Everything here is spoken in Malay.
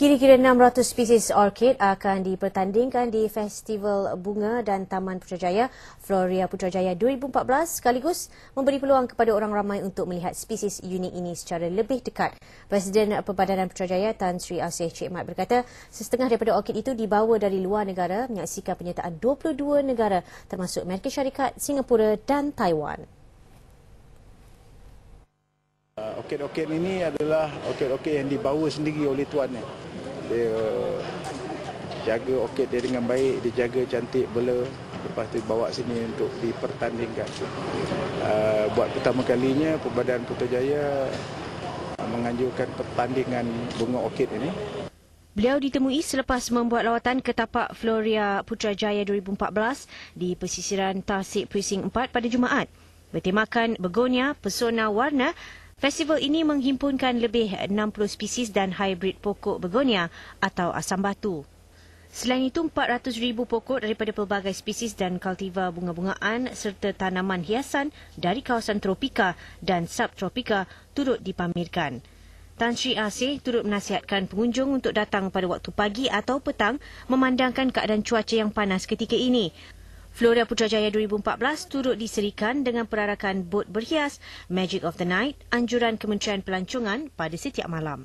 Kira-kira 600 spesies orkid akan dipertandingkan di Festival Bunga dan Taman Putrajaya Floria Putrajaya 2014 sekaligus memberi peluang kepada orang ramai untuk melihat spesies unik ini secara lebih dekat. Presiden Perbadanan Putrajaya Tan Sri Asyik Cik Mat berkata setengah daripada orkid itu dibawa dari luar negara menyaksikan penyertaan 22 negara termasuk Amerika Syarikat, Singapura dan Taiwan. Uh, okey-okey ini adalah okey-okey yang dibawa sendiri oleh tuannya dia jaga oket dia dengan baik dia jaga cantik bela lepas tu bawa sini untuk dipertandingkan uh, buat pertama kalinya perbadan Putrajaya menganjurkan pertandingan bunga okit ini Beliau ditemui selepas membuat lawatan ke tapak Floria Putrajaya 2014 di pesisiran Tasik Pusing 4 pada Jumaat. Bertemakan begonia, pesona warna, Festival ini menghimpunkan lebih 60 spesies dan hybrid pokok begonia atau asam batu. Selain itu, 400,000 pokok daripada pelbagai spesies dan kultivar bunga-bungaan serta tanaman hiasan dari kawasan tropika dan subtropika turut dipamerkan. Tan Sri Asih turut menasihatkan pengunjung untuk datang pada waktu pagi atau petang memandangkan keadaan cuaca yang panas ketika ini. Flora Putrajaya 2014 turut diserikan dengan perarakan bot berhias Magic of the Night anjuran Kementerian Pelancongan pada setiap malam.